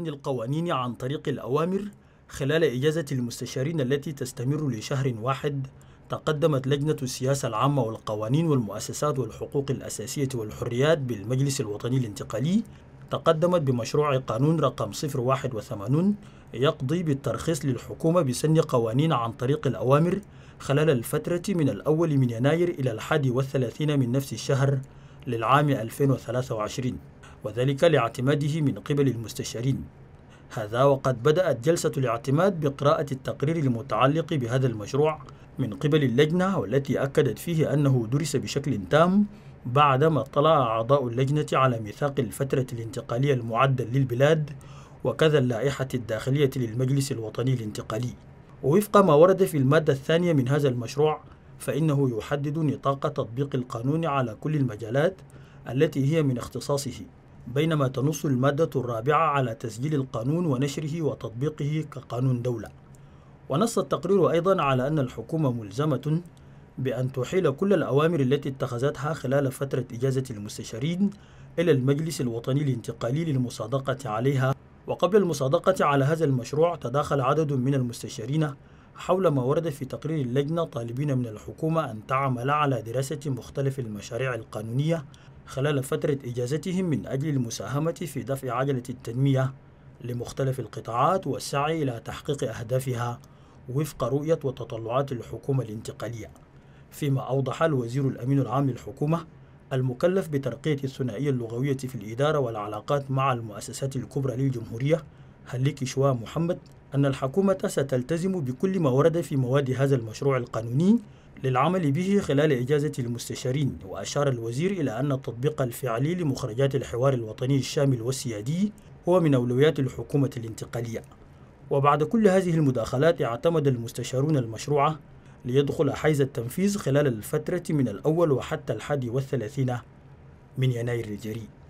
القوانين عن طريق الأوامر خلال إجازة المستشارين التي تستمر لشهر واحد تقدمت لجنة السياسة العامة والقوانين والمؤسسات والحقوق الأساسية والحريات بالمجلس الوطني الانتقالي تقدمت بمشروع قانون رقم 081 يقضي بالترخيص للحكومة بسن قوانين عن طريق الأوامر خلال الفترة من الأول من يناير إلى الحادي والثلاثين من نفس الشهر للعام 2023 وذلك لاعتماده من قبل المستشارين هذا وقد بدأت جلسة الاعتماد بقراءة التقرير المتعلق بهذا المشروع من قبل اللجنة والتي أكدت فيه أنه درس بشكل تام بعدما اطلع أعضاء اللجنة على ميثاق الفترة الانتقالية المعدل للبلاد وكذا اللائحة الداخلية للمجلس الوطني الانتقالي ووفق ما ورد في المادة الثانية من هذا المشروع فإنه يحدد نطاق تطبيق القانون على كل المجالات التي هي من اختصاصه بينما تنص المادة الرابعة على تسجيل القانون ونشره وتطبيقه كقانون دولة ونص التقرير أيضا على أن الحكومة ملزمة بأن تحيل كل الأوامر التي اتخذتها خلال فترة إجازة المستشارين إلى المجلس الوطني الانتقالي للمصادقة عليها وقبل المصادقة على هذا المشروع تداخل عدد من المستشارين حول ما ورد في تقرير اللجنة طالبين من الحكومة أن تعمل على دراسة مختلف المشاريع القانونية خلال فترة إجازتهم من أجل المساهمة في دفع عجلة التنمية لمختلف القطاعات والسعي إلى تحقيق أهدافها وفق رؤية وتطلعات الحكومة الانتقالية فيما أوضح الوزير الأمين العام للحكومة المكلف بترقية الثنائية اللغوية في الإدارة والعلاقات مع المؤسسات الكبرى للجمهورية هليك شوا محمد أن الحكومة ستلتزم بكل ما ورد في مواد هذا المشروع القانوني للعمل به خلال إجازة المستشارين وأشار الوزير إلى أن التطبيق الفعلي لمخرجات الحوار الوطني الشامل والسيادي هو من أولويات الحكومة الانتقالية وبعد كل هذه المداخلات اعتمد المستشارون المشروعة ليدخل حيز التنفيذ خلال الفترة من الأول وحتى الحادي والثلاثين من يناير الجريء